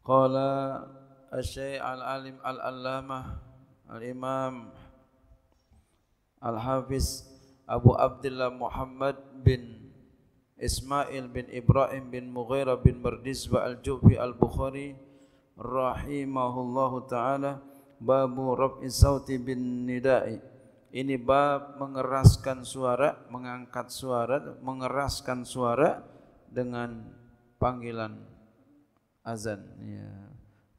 Qala Asy-Syaikh Al-Alim Al-Allamah Al-Imam Al-Hafiz Abu Abdullah Muhammad bin Ismail bin Ibrahim bin Mughirah bin Mardis wa Al-Jufi Al-Bukhari rahimahullahu taala babu raf'i sauti bin nida'i ini bab mengeraskan suara mengangkat suara mengeraskan suara dengan panggilan azan ya.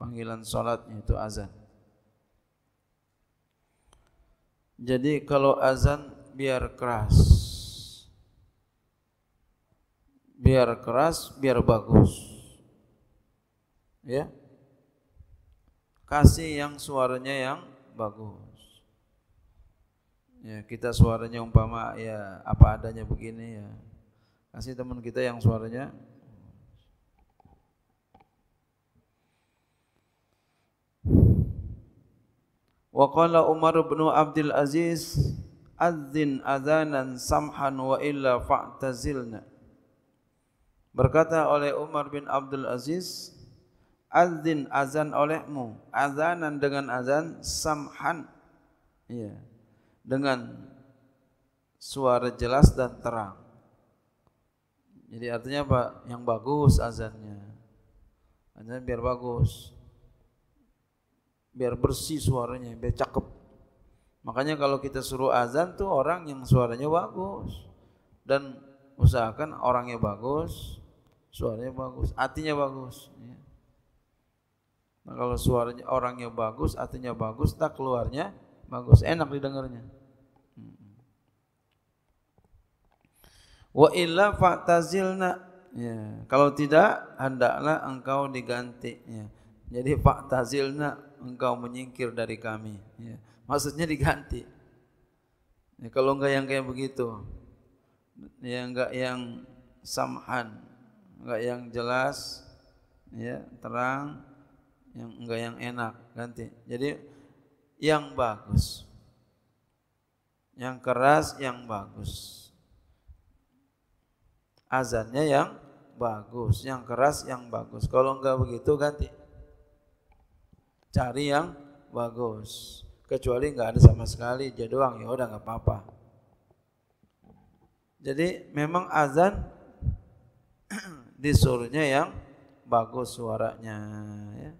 panggilan salatnya itu azan jadi kalau azan biar keras biar keras biar bagus ya kasih yang suaranya yang bagus ya kita suaranya umpama ya apa adanya begini ya kasih teman kita yang suaranya Wa qala Umar bin Abdul Aziz adzin adzanan samhan wa illa fa'tazilna. Berkata oleh Umar bin Abdul Aziz, adzin azan olehmu, azanan dengan azan samhan. Ya. Dengan suara jelas dan terang. Jadi artinya apa? Yang bagus azannya. Azan biar bagus biar bersih suaranya, biar cakep. Makanya kalau kita suruh azan tuh orang yang suaranya bagus dan usahakan orangnya bagus, suaranya bagus, hatinya bagus. Ya. Nah, kalau suaranya orangnya bagus, hatinya bagus, tak keluarnya bagus, enak didengarnya. Wa illa fa'tazilna. Ya, kalau tidak hendaklah engkau diganti. Ya. Jadi Pak Tazilna engkau menyingkir dari kami. Ya. Maksudnya diganti. Ya, kalau enggak yang kayak begitu, ya enggak yang samhan, enggak yang jelas, ya terang, yang enggak yang enak ganti. Jadi yang bagus, yang keras, yang bagus. Azannya yang bagus, yang keras, yang bagus. Kalau enggak begitu ganti cari yang bagus kecuali nggak ada sama sekali dia doang ya udah nggak apa-apa jadi memang azan disuruhnya yang bagus suaranya ya.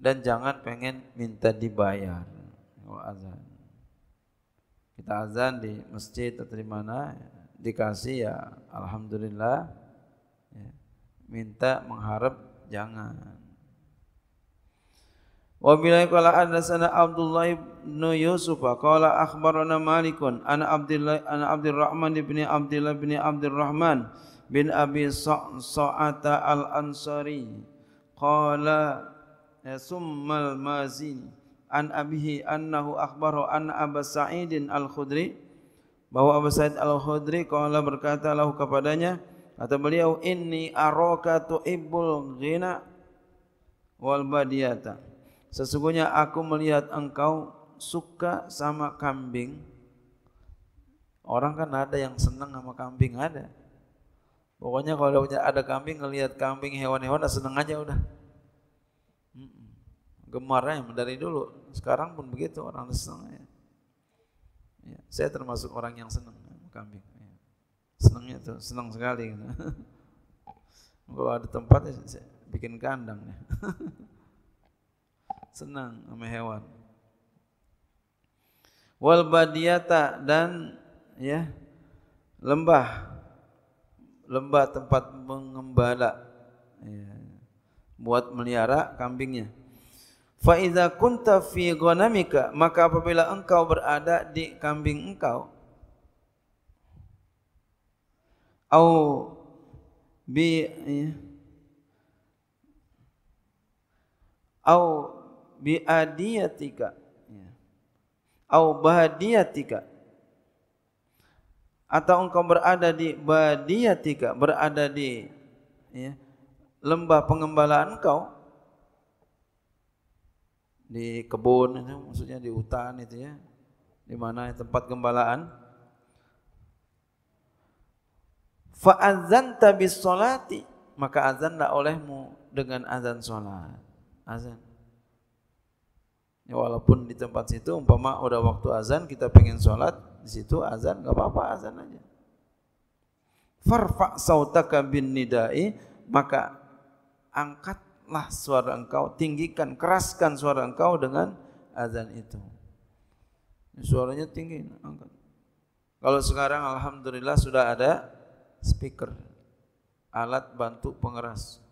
Dan jangan pengen minta dibayar. Oh, azan kita azan di masjid atau di mana dikasih ya alhamdulillah ya. minta mengharap jangan wa bilai qala hadatsana Abdullah ibn Yusuf qala akhbarana Malikun ana Abdullah ana Abdurrahman ibn Abdullah ibn Abdurrahman bin Abi Sa'ata al-Ansari qala summal Mazini an abihi annahu akhbaro an Abu Sa'idin Al-Khudri bahwa Abu Sa'id Al-Khudri qala berkata lahu kepadanya kata beliau inni araka tu'ibbul ghina wal badiyata sesungguhnya aku melihat engkau suka sama kambing orang kan ada yang senang sama kambing ada pokoknya kalau punya ada kambing ngelihat kambing hewan-hewan seneng aja udah gemarnya dari dulu. Sekarang pun begitu orang senang. Ya. Ya, saya termasuk orang yang senang kambing. Ya. Senangnya tuh senang sekali. Gitu. Kalau ada tempat ya, saya bikin kandang. Ya. senang sama hewan. Wal badiyata dan ya lembah lembah tempat mengembala ya, buat melihara kambingnya Fa idza kunta fi ghanamika maka apabila engkau berada di kambing engkau au bi iya, au bi adiyatika iya, au badiyatika atau engkau berada di badiyatika berada di ya, lembah pengembalaan engkau di kebun itu maksudnya di hutan itu ya di mana tempat gembalaan fa azan bis salati maka azanlah olehmu dengan azan salat azan ya, walaupun di tempat situ umpama udah waktu azan kita pengen salat di situ azan nggak apa-apa azan aja farfa sautaka bin nidai maka angkat angkatlah suara engkau, tinggikan, keraskan suara engkau dengan azan itu. Suaranya tinggi, angkat. Kalau sekarang alhamdulillah sudah ada speaker, alat bantu pengeras.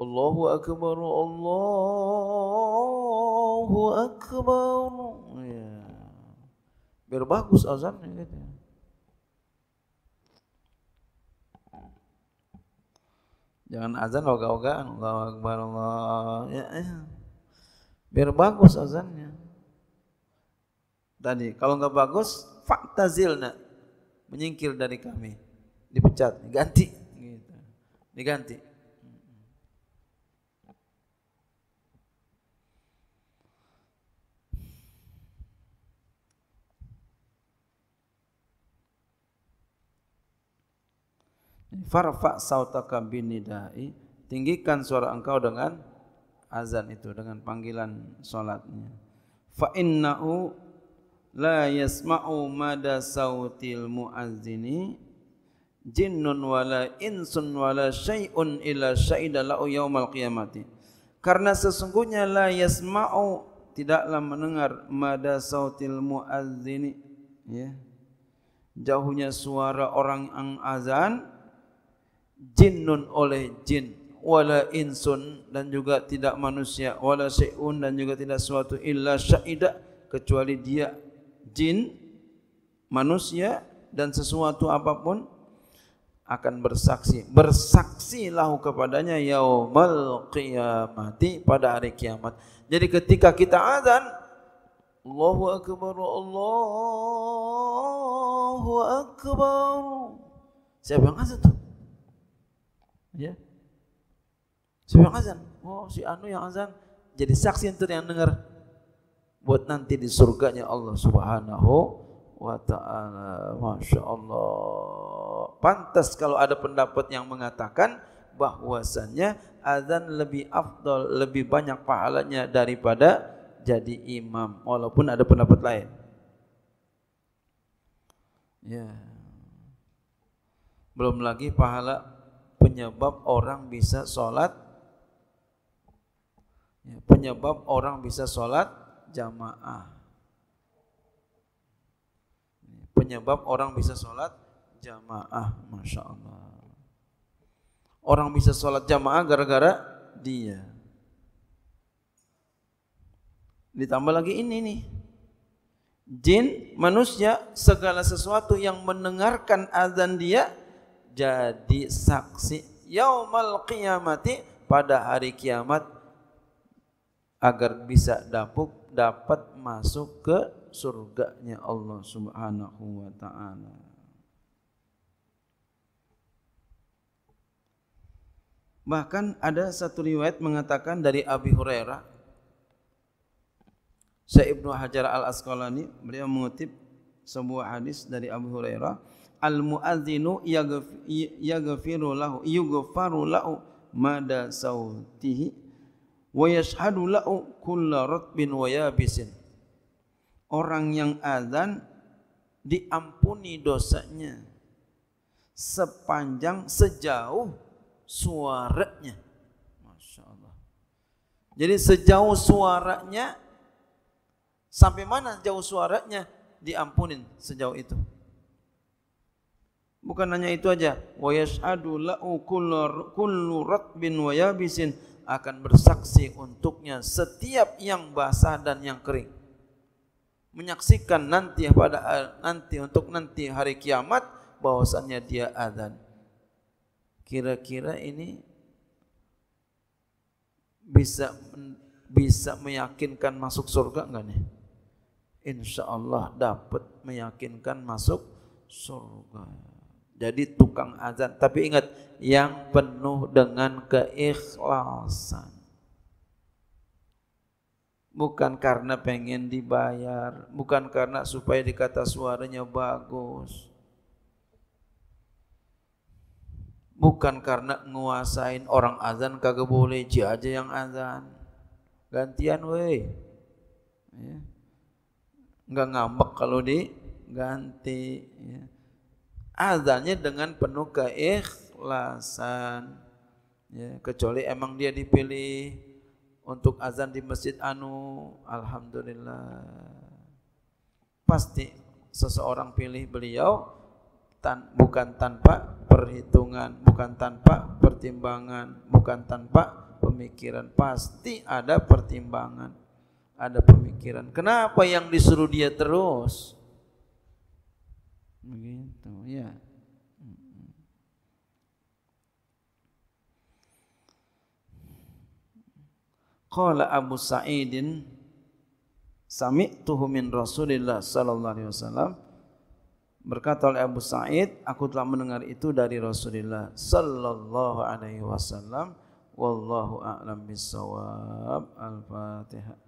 Allahu akbar, Allahu akbar. Ya. Biar bagus azannya gitu. Ya. Jangan azan ogah-ogahan, Allahu Akbar, Allah. Ya, ya. Biar bagus azannya. Tadi, kalau nggak bagus, faktazilna. Menyingkir dari kami. Dipecat, ganti. Gitu. Diganti. Farfa sautaka binidai, tinggikan suara engkau dengan azan itu, dengan panggilan salatnya. Fa innahu la yasma'u mada sautil muazzini jinnun wala insun wala syai'un illa syaida la'u yaumal qiyamati. Karena sesungguhnya la yasma'u tidaklah mendengar mada sautil muazzini ya jauhnya suara orang yang azan jinnun oleh jin wala insun dan juga tidak manusia wala syai'un dan juga tidak suatu illa syaida kecuali dia jin manusia dan sesuatu apapun akan bersaksi bersaksi kepadanya yaumal qiyamati pada hari kiamat jadi ketika kita azan Allahu Akbar, Allahu Akbar. Siapa yang azan tuh? Ya. Siapa yang azan? Oh, si Anu yang azan. Jadi saksi untuk yang dengar. Buat nanti di surganya Allah subhanahu wa ta'ala. Masya Allah. Pantas kalau ada pendapat yang mengatakan bahwasannya azan lebih afdol, lebih banyak pahalanya daripada jadi imam walaupun ada pendapat lain. Ya. Belum lagi pahala penyebab orang bisa sholat ya, penyebab orang bisa sholat jamaah penyebab orang bisa sholat jamaah Masya Allah orang bisa sholat jamaah gara-gara dia ditambah lagi ini nih jin manusia segala sesuatu yang mendengarkan azan dia jadi saksi yaumal qiyamati pada hari kiamat agar bisa dapat dapat masuk ke surganya Allah Subhanahu wa taala. Bahkan ada satu riwayat mengatakan dari Abi Hurairah Syekh Ibnu Hajar Al Asqalani beliau mengutip sebuah hadis dari Abu Hurairah al muadzinu yaghfiru lahu yughfaru lahu mada sautihi wa yashhadu lahu kullu ratbin wa yabisin orang yang azan diampuni dosanya sepanjang sejauh suaranya masyaallah jadi sejauh suaranya sampai mana jauh suaranya diampunin sejauh itu. Bukan hanya itu aja, wa yashadu la'u kullu ratbin wa yabisin akan bersaksi untuknya setiap yang basah dan yang kering. Menyaksikan nanti pada nanti untuk nanti hari kiamat bahwasannya dia adhan. Kira-kira ini bisa bisa meyakinkan masuk surga enggak nih? insya Allah dapat meyakinkan masuk surga. Jadi tukang azan, tapi ingat yang penuh dengan keikhlasan. Bukan karena pengen dibayar, bukan karena supaya dikata suaranya bagus. Bukan karena nguasain orang azan kagak boleh, aja yang azan. Gantian weh nggak ngambek kalau diganti. Ya. azannya dengan penuh keikhlasan. Ya, kecuali emang dia dipilih untuk azan di masjid anu, alhamdulillah. Pasti seseorang pilih beliau tan bukan tanpa perhitungan, bukan tanpa pertimbangan, bukan tanpa pemikiran. Pasti ada pertimbangan ada pemikiran. Kenapa yang disuruh dia terus? Begitu, ya. Qala Abu Sa'idin sami'tuhu min Rasulillah sallallahu alaihi wasallam berkata oleh Abu Sa'id aku telah mendengar itu dari Rasulullah sallallahu alaihi wasallam wallahu a'lam bissawab al-fatihah